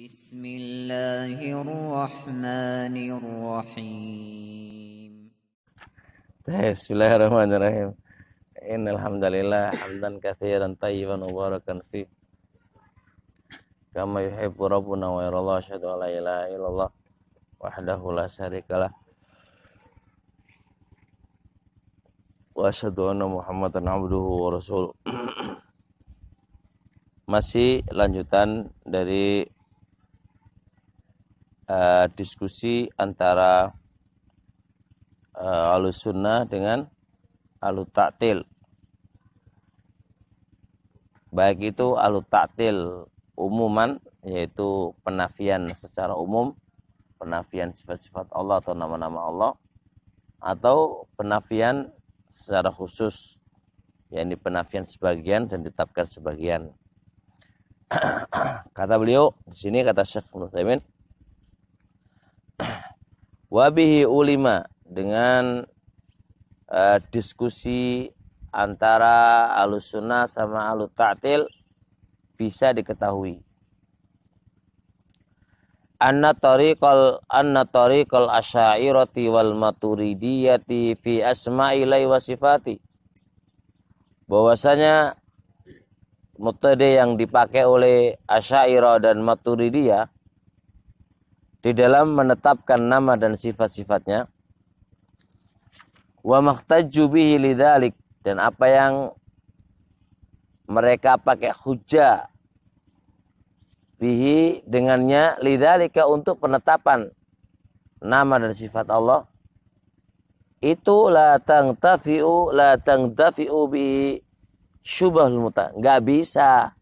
Bismillahirrahmanirrahim. Bismillahirrahmanirrahim. Innal hamdalillah hamdan katsiran tayyiban mubarakan fi. Kama yuhibbu rabbuna wa yarda asyhadu la ilaha illallah wahdahu la syarikalah. Wa asyhadu anna Muhammadan abduhu wa rasuluh. Masih lanjutan dari Eh, diskusi antara uh, eh, alus sunnah dengan alutaktil. taktil baik itu alutaktil taktil umuman yaitu penafian secara umum penafian sifat-sifat Allah atau nama-nama Allah atau penafian secara khusus yakni penafian sebagian dan ditetapkan sebagian kata beliau di sini kata Syekh Muhammad Wabihi ulima dengan uh, diskusi antara alusuna sama alut ta'til bisa diketahui. Anna tariqal anna tariqal asyairati wal maturidiyati fi asma'ilai wa sifati. Bahwasanya metode yang dipakai oleh asyairah dan Maturidiyah di dalam menetapkan nama dan sifat-sifatnya wa makhtajju bihi lidzalik dan apa yang mereka pakai hujah bihi dengannya lidzalika untuk penetapan nama dan sifat Allah itu la tangtafi'u la tangtafi'u bi syubhal muta nggak bisa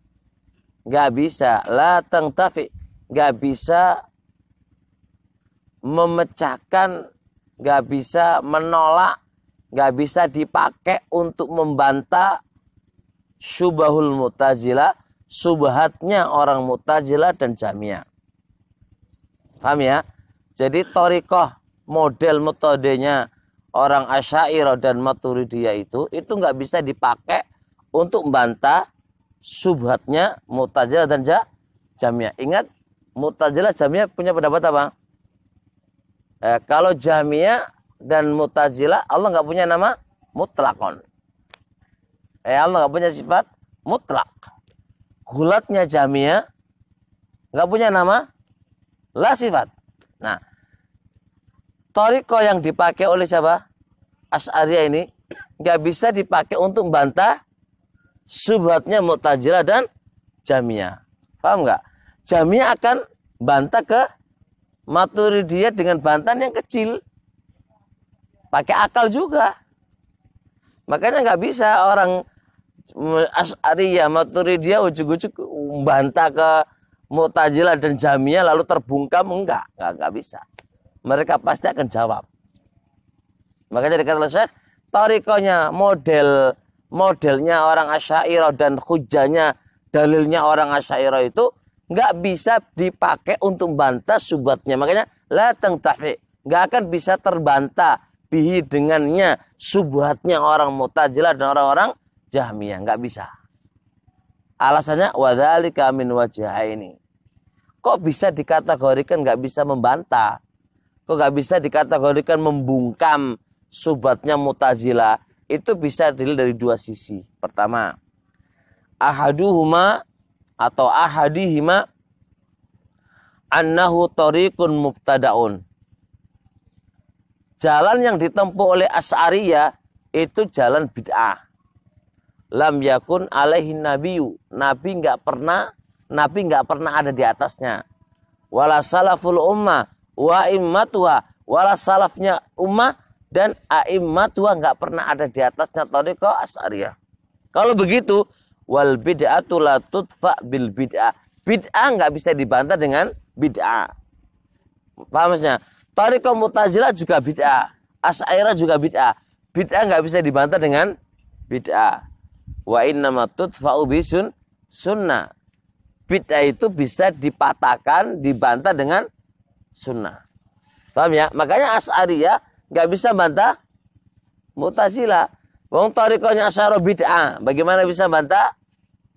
nggak bisa la tangtafi nggak bisa memecahkan, nggak bisa menolak, nggak bisa dipakai untuk membantah subahul mutazila, subhatnya orang mutazila dan jamiah. Paham ya? Jadi torikoh model metodenya orang Asyairah dan Maturidiyah itu itu nggak bisa dipakai untuk membantah subhatnya mutazila dan Jamiah. Ingat mutazila Jamiah punya pendapat apa? eh, kalau Jamia dan Mutazilah Allah nggak punya nama mutlakon. Eh Allah nggak punya sifat mutlak. Gulatnya Jamia nggak punya nama la sifat. Nah, toriko yang dipakai oleh siapa? Asaria ini nggak bisa dipakai untuk bantah subhatnya Mu'tazilah dan Jamia. Paham nggak? Jamia akan bantah ke Maturi dia dengan bantan yang kecil. Pakai akal juga. Makanya nggak bisa orang maturi dia ujuk-ujuk bantah ke mu'tajilah dan jaminya lalu terbungkam enggak, enggak, enggak bisa. Mereka pasti akan jawab. Makanya dikatakan oleh saya torikonya model modelnya orang asyairah dan hujannya dalilnya orang asyairah itu nggak bisa dipakai untuk bantah subatnya. Makanya lateng tafik nggak akan bisa terbantah bihi dengannya subhatnya orang mutajilah dan orang-orang jahmiyah nggak bisa. Alasannya kamin wajah ini. Kok bisa dikategorikan nggak bisa membantah? Kok nggak bisa dikategorikan membungkam subhatnya mutazila Itu bisa dilihat dari dua sisi. Pertama, ahadu ahaduhuma atau ahadihima annahu tariqun mubtadaun. Jalan yang ditempuh oleh Asy'ariyah itu jalan bid'ah. Lam yakun alaihi nabiyyu. Nabi nggak pernah nabi nggak pernah ada di atasnya. Wala salaful ummah wa immatuha wala salafnya ummah dan a'immatuha nggak pernah ada di atasnya tariqah Asy'ariyah. Kalau begitu, wal bid'atu la tudfa bil bid'ah. Bid'ah nggak bisa dibantah dengan bid'ah. Paham maksudnya? Tariqah Mu'tazilah juga bid'ah. Asy'ariyah juga bid'ah. Bid'ah nggak bisa dibantah dengan bid'ah. Wa ma tudfa'u bisun sunnah. Bid'ah itu bisa dipatahkan, dibantah dengan sunnah. Paham ya? Makanya Asy'ariyah nggak bisa bantah Mu'tazilah. Wong tarikonya asyara bid'ah. Bagaimana bisa bantah?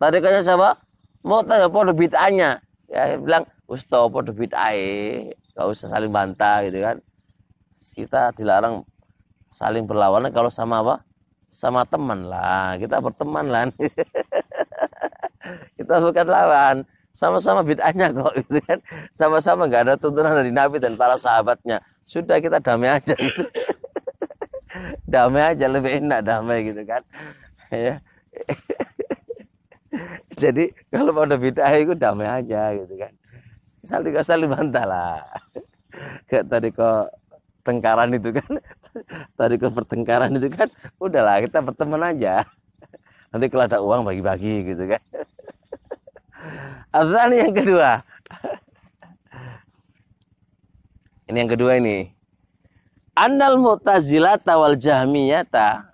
tarikannya siapa mau tanya apa lebih tanya? ya bilang apa podo bid'ae gak usah saling bantah gitu kan kita dilarang saling berlawanan kalau sama apa sama teman lah kita berteman lah kita bukan lawan sama-sama bid'ahnya kok gitu kan sama-sama gak ada tuntunan dari Nabi dan para sahabatnya sudah kita damai aja gitu damai aja lebih enak damai gitu kan ya jadi kalau pada bid'ah itu damai aja gitu kan saling saling bantah lah kayak tadi kok tengkaran itu kan tadi ke pertengkaran itu kan udahlah kita berteman aja nanti kalau ada uang bagi-bagi gitu kan Azan yang kedua ini yang kedua ini Annal mutazila tawal Jahmiyata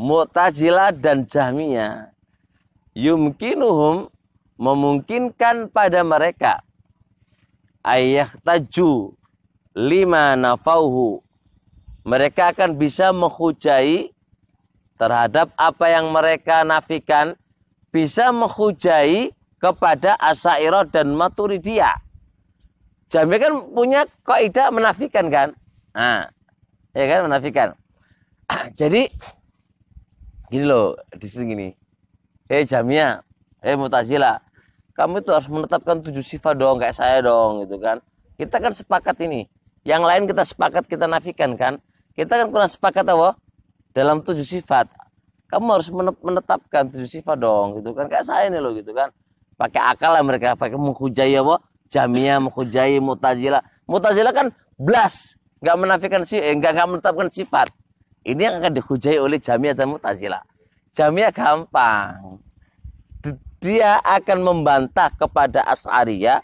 Mutazila dan Jahmiyah yumkinuhum memungkinkan pada mereka ayah taju lima nafauhu mereka akan bisa menghujai terhadap apa yang mereka nafikan bisa menghujai kepada Asairah dan Maturidiyah. Jamil kan punya kaidah menafikan kan? Nah, ya kan menafikan. Jadi gini loh, di sini gini hei eh, jamia hei eh, mutazila kamu itu harus menetapkan tujuh sifat dong kayak saya dong gitu kan kita kan sepakat ini yang lain kita sepakat kita nafikan kan kita kan kurang sepakat apa dalam tujuh sifat kamu harus menetapkan tujuh sifat dong gitu kan kayak saya ini loh gitu kan pakai akal lah mereka pakai menghujai apa jamia menghujai mutazila mutazila kan blas nggak menafikan sih eh, gak menetapkan sifat ini yang akan dihujai oleh jamia dan mutazila Jamia gampang. Dia akan membantah kepada As'ariyah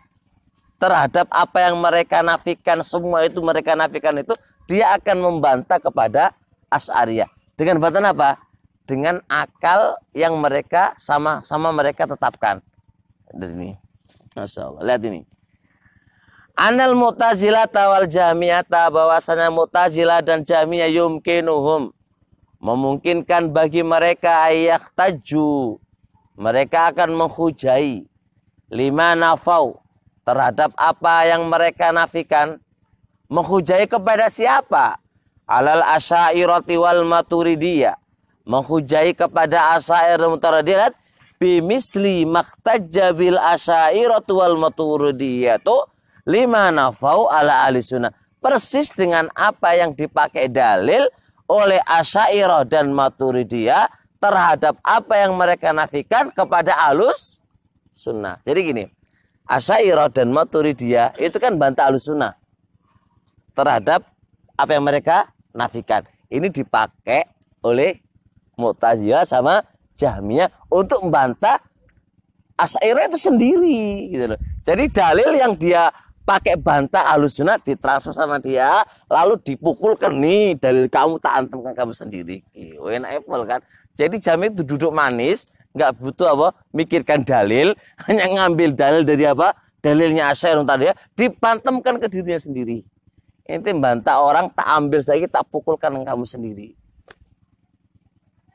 terhadap apa yang mereka nafikan semua itu mereka nafikan itu dia akan membantah kepada As'ariyah. Dengan bantahan apa? Dengan akal yang mereka sama sama mereka tetapkan. Dari ini. Masya Allah. Lihat ini. Anal mutazila tawal jamiata bahwasanya mutazila dan jamiyah yumkinuhum memungkinkan bagi mereka ayah taju mereka akan menghujai lima nafau terhadap apa yang mereka nafikan menghujai kepada siapa alal asyairati wal maturidiyah menghujai kepada asyair mutaradilat, bimisli maktajabil bil asyairati wal maturidiyah tuh lima nafau ala ahli sunnah persis dengan apa yang dipakai dalil oleh Asyairah dan Maturidia terhadap apa yang mereka nafikan kepada alus sunnah. Jadi gini, Asyairah dan Maturidia itu kan bantah alus sunnah terhadap apa yang mereka nafikan. Ini dipakai oleh Mu'tazilah sama Jahmiyah untuk membantah Asyairah itu sendiri gitu loh. Jadi dalil yang dia pakai bantah sunat ditransfer sama dia lalu dipukul ke nih dalil kamu tak antemkan kamu sendiri win apple kan jadi jam itu duduk manis nggak butuh apa mikirkan dalil hanya ngambil dalil dari apa dalilnya asyairun tadi ya dipantemkan ke dirinya sendiri ini bantah orang tak ambil saya tak pukulkan kamu sendiri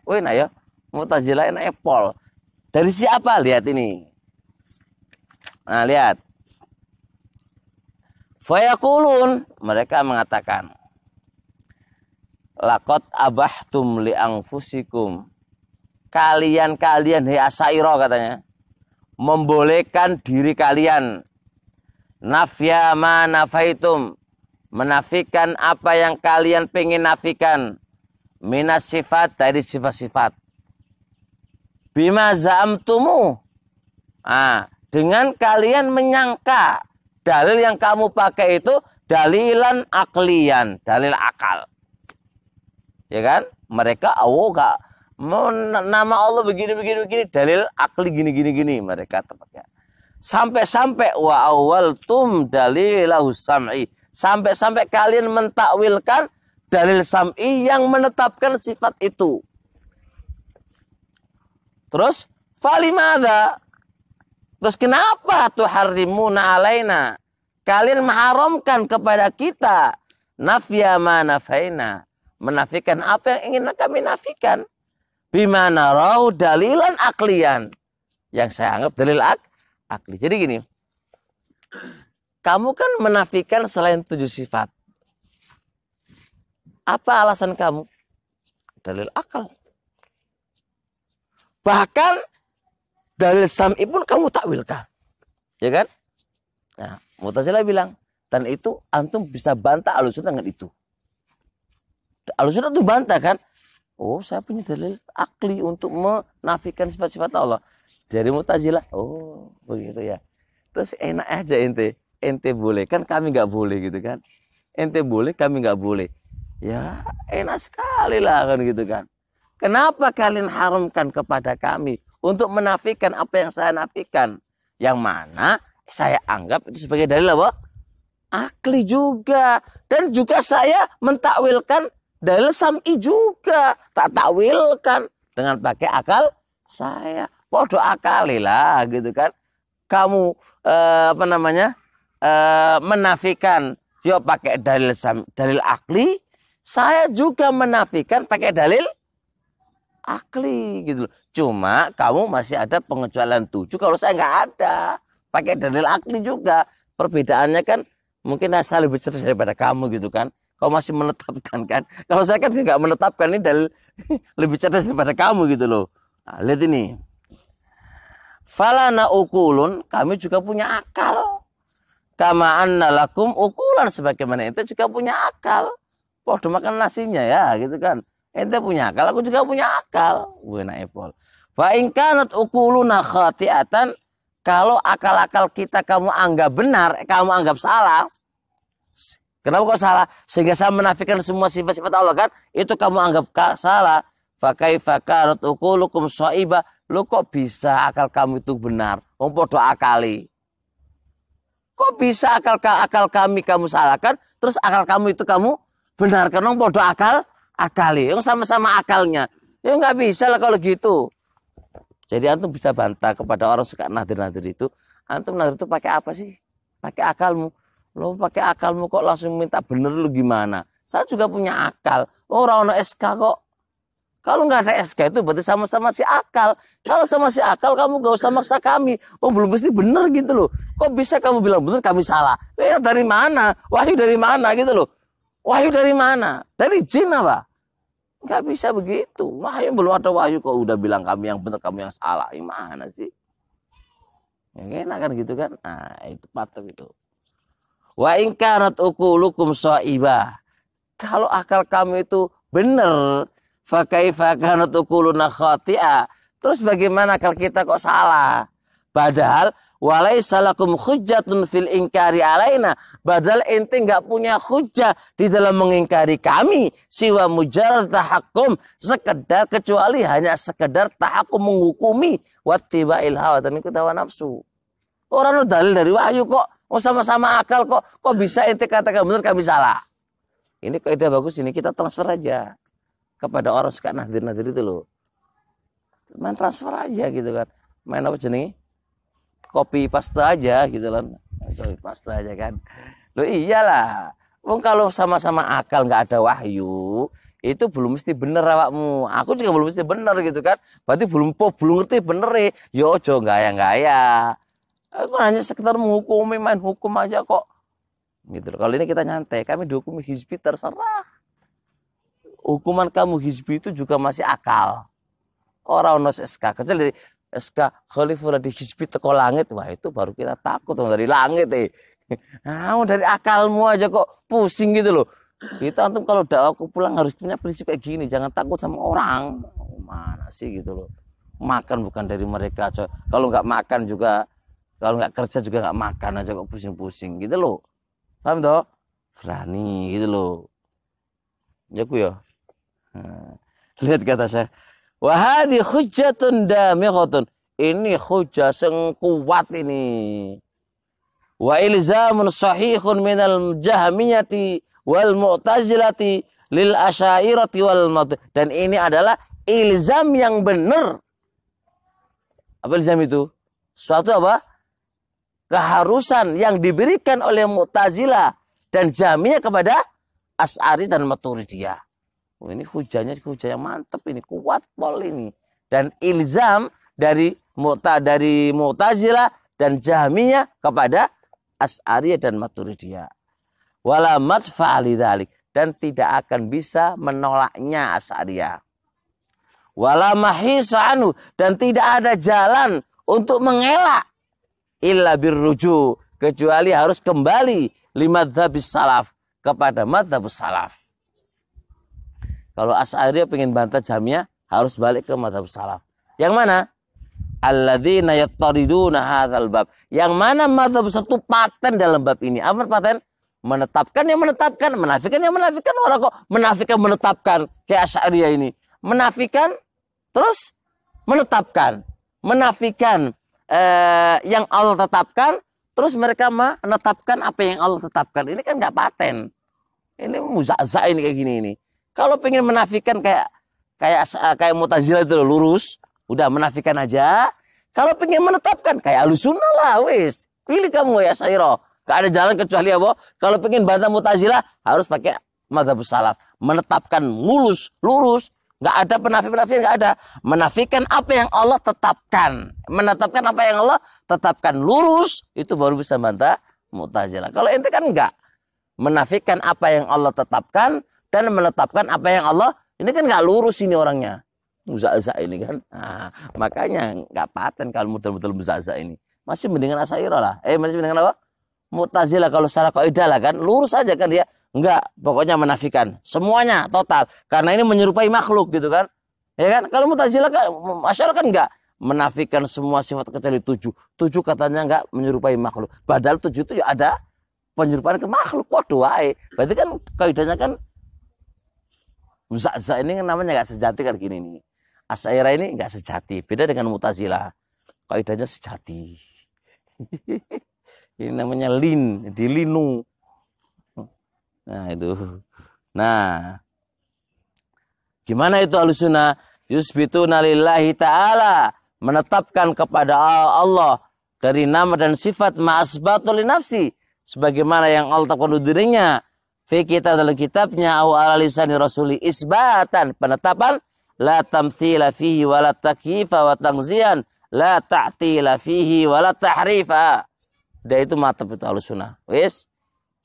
win mau ya. mutazilah enak apple dari siapa lihat ini nah lihat Fayakulun mereka mengatakan Lakot abah tum liang fusikum, Kalian-kalian hei asairo katanya Membolehkan diri kalian Nafya ma nafaitum Menafikan apa yang kalian pengen nafikan Minas sifat dari sifat-sifat Bima zaamtumu Ah, dengan kalian menyangka Dalil yang kamu pakai itu dalilan aklian, dalil akal. Ya kan? Mereka oh gak nama Allah begini begini begini dalil akli gini gini gini mereka tepatnya. Sampai-sampai wa awal tum dalilahu sam'i. Sampai-sampai kalian mentakwilkan dalil sam'i yang menetapkan sifat itu. Terus falimada Terus kenapa tuh harimuna alaina? Kalian mengharamkan kepada kita nafya ma nafaina. Menafikan apa yang ingin kami nafikan. Bimana rau dalilan aklian. Yang saya anggap dalil ak akli. Jadi gini. Kamu kan menafikan selain tujuh sifat. Apa alasan kamu? Dalil akal. Bahkan dalil sam'i pun kamu takwilkan. Ya kan? Nah, Mu'tazila bilang, dan itu antum bisa bantah alusunan dengan itu. Alusunan itu bantah kan? Oh, saya punya dalil akli untuk menafikan sifat-sifat Allah. Dari Mu'tazila. oh begitu ya. Terus enak aja ente, ente boleh kan kami nggak boleh gitu kan? Ente boleh, kami nggak boleh. Ya enak sekali lah kan gitu kan. Kenapa kalian haramkan kepada kami untuk menafikan apa yang saya nafikan. Yang mana saya anggap itu sebagai dalil apa? Akli juga. Dan juga saya mentakwilkan dalil sam'i juga. Tak takwilkan dengan pakai akal saya. waduh akali lah gitu kan. Kamu eh, apa namanya? Eh, menafikan yuk pakai dalil dalil akli, saya juga menafikan pakai dalil akli gitu loh. Cuma kamu masih ada pengecualian tujuh kalau saya nggak ada. Pakai dalil akli juga. Perbedaannya kan mungkin saya lebih cerdas daripada kamu gitu kan. Kau masih menetapkan kan. Kalau saya kan nggak menetapkan ini dalil lebih cerdas daripada kamu gitu loh. Nah, lihat ini. Falana ukulun, kami juga punya akal. Kama anna lakum ukulan sebagaimana itu juga punya akal. Waduh makan nasinya ya gitu kan Ente punya akal, aku juga punya akal. Gue na epol. Fa in ukuluna khati'atan kalau akal-akal kita kamu anggap benar, eh, kamu anggap salah. Kenapa kok salah? Sehingga saya menafikan semua sifat-sifat Allah kan? Itu kamu anggap salah. Fakai fakanat ukulukum so'iba. Lu kok bisa akal kamu itu benar? Om podo akali. Kok bisa akal akal kami kamu salahkan? Terus akal kamu itu kamu benarkan? Om podo akal akali ya, sama-sama akalnya ya nggak bisa lah kalau gitu jadi antum bisa bantah kepada orang suka nadir-nadir itu antum nadir itu pakai apa sih pakai akalmu lo pakai akalmu kok langsung minta bener lu gimana saya juga punya akal oh, orang ono SK kok kalau nggak ada SK itu berarti sama-sama si akal. Kalau sama si akal kamu gak usah maksa kami. Oh belum pasti bener gitu loh. Kok bisa kamu bilang bener kami salah? Ya dari mana? Wahyu dari mana gitu loh. Wahyu dari mana? Dari jin apa? Nggak bisa begitu. Wahyu belum ada wahyu kok udah bilang kami yang benar, kamu yang salah. Gimana sih? Ya enak kan gitu kan? Nah, itu patut itu. Wa ingkarat kanat ukulukum sha'ibah. Kalau akal kamu itu benar, fa kaifa kanat ukuluna khati'ah. Terus bagaimana akal kita kok salah? Padahal Walai salakum hujjatun fil ingkari alaina. Badal ente nggak punya hujah di dalam mengingkari kami. Siwa mujar tahakum. Sekedar kecuali hanya sekedar tahakum menghukumi. Wattiba ilhawa dan ikut hawa nafsu. Orang dalil dari wahyu kok. Oh sama-sama akal kok. Kok bisa ente katakan benar kami salah. Ini kaidah bagus ini kita transfer aja kepada orang suka nadir-nadir itu loh. Main transfer aja gitu kan. Main apa jenenge? kopi pasta aja gitu kan kopi pasta aja kan lo iyalah Wong kalau sama-sama akal nggak ada wahyu itu belum mesti bener awakmu. Aku juga belum mesti bener gitu kan. Berarti belum po belum ngerti bener e. ya. Yo ojo nggak ya nggak ya. Aku hanya sekedar menghukumi main hukum aja kok. Gitu. Kalau ini kita nyantai, kami dihukumi hizbi terserah. Hukuman kamu hizbi itu juga masih akal. Orang nos SK kecuali SK Khalifullah di Hizbi teko langit wah itu baru kita takut dong dari langit eh nah, dari akalmu aja kok pusing gitu loh kita antum kalau dakwah pulang harus punya prinsip kayak gini jangan takut sama orang oh, mana sih gitu loh makan bukan dari mereka aja kalau nggak makan juga kalau nggak kerja juga nggak makan aja kok pusing-pusing gitu loh paham toh berani gitu loh ya ku ya hmm. lihat kata saya Wahadi hujatun damighatun. Ini hujah kuat ini. Wa ilzamun sahihun minal jahmiyati wal mu'tazilati lil asyairati wal matu. Dan ini adalah ilzam yang benar. Apa ilzam itu? Suatu apa? Keharusan yang diberikan oleh Mu'tazilah dan jaminya kepada As'ari dan Maturidiyah ini hujannya hujan yang mantep ini kuat pol ini dan ilzam dari muta dari mutazilah dan Jaminya kepada as'ariyah dan maturidiyah wala madfa dan tidak akan bisa menolaknya as'ariyah wala mahisa anu dan tidak ada jalan untuk mengelak illa birruju kecuali harus kembali lima salaf kepada madhab salaf kalau Asy'ari pengen bantah jamnya harus balik ke mazhab salaf. Yang mana? Alladzina yattariduna hadzal bab. Yang mana mazhab satu paten dalam bab ini? Apa paten? Menetapkan yang menetapkan, menafikan yang menafikan. Orang kok menafikan menetapkan kayak Asy'ari ini. Menafikan terus menetapkan, menafikan eh, yang Allah tetapkan, terus mereka menetapkan apa yang Allah tetapkan. Ini kan nggak paten. Ini muzakza ini kayak gini ini. Kalau pengen menafikan kayak kayak eh, kayak mutazila itu lurus, udah menafikan aja. Kalau pengen menetapkan kayak alusuna lah wis. Pilih kamu ya Sayro. Gak ada jalan kecuali apa? Kalau pengen bantah mutazila harus pakai madhab salaf. Menetapkan mulus, lurus. Gak ada penafikan-penafikan, gak ada. Menafikan apa yang Allah tetapkan. Menetapkan apa yang Allah tetapkan lurus. Itu baru bisa bantah mutazila. Kalau ente kan gak Menafikan apa yang Allah tetapkan dan menetapkan apa yang Allah ini kan nggak lurus ini orangnya muzaza ini kan nah, makanya nggak paten kalau muter-muter muter muzaza ini masih mendingan asairah lah eh masih mendingan apa Mu'tazilah kalau secara kaidah lah kan lurus aja kan dia nggak pokoknya menafikan semuanya total karena ini menyerupai makhluk gitu kan ya kan kalau Mu'tazilah kan masyarakat kan nggak menafikan semua sifat kecuali tujuh tujuh katanya nggak menyerupai makhluk padahal tujuh itu ya ada penyerupaan ke makhluk waduh wae berarti kan kaidahnya kan Muzakza ini kan namanya nggak sejati kan gini nih. Asyaira ini nggak sejati. Beda dengan Mutazila. Kaidahnya sejati. ini namanya lin, dilinu. Nah itu. Nah. Gimana itu alusuna? Yusbituna lillahi ta'ala. Menetapkan kepada Allah dari nama dan sifat ma'asbatul nafsi sebagaimana yang Allah tetapkan dirinya fi kitab dalam kitabnya au ala lisani rasuli isbatan penetapan la tamthila fihi wa la takyifa wa tangzian la ta'tila fihi wa la tahrifa dia itu mata itu alusuna wis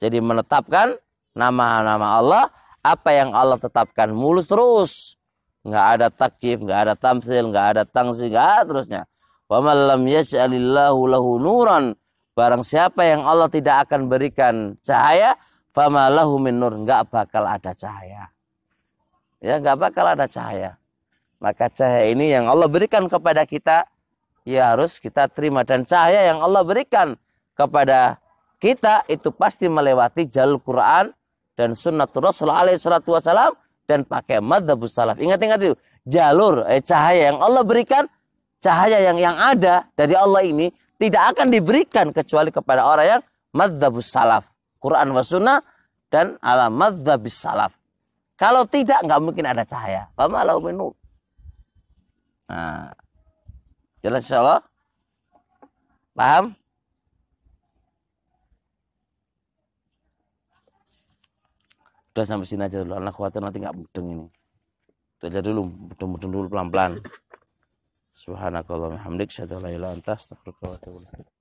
jadi menetapkan nama-nama Allah apa yang Allah tetapkan mulus terus nggak ada takyif nggak ada tamsil nggak ada tangzi nggak ada terusnya wa man lam yaj'alillahu lahu nuran barang siapa yang Allah tidak akan berikan cahaya famalahu min nur nggak bakal ada cahaya ya nggak bakal ada cahaya maka cahaya ini yang Allah berikan kepada kita ya harus kita terima dan cahaya yang Allah berikan kepada kita itu pasti melewati jalur Quran dan sunnah Rasul alaihi salatu wasalam dan pakai madhabus salaf. Ingat-ingat itu. Jalur eh, cahaya yang Allah berikan, cahaya yang yang ada dari Allah ini tidak akan diberikan kecuali kepada orang yang madhabus salaf. Quran wa sunnah dan ala madzhabis salaf. Kalau tidak nggak mungkin ada cahaya. Fama lau minur. Nah, jelas insya Allah. Paham? Udah sampai sini aja dulu. Anak khawatir nanti nggak mudeng ini. Tuh aja dulu. Mudeng-mudeng dulu pelan-pelan. Subhanakallah Alhamdulillah, Syadallah lantas antah. Astagfirullah.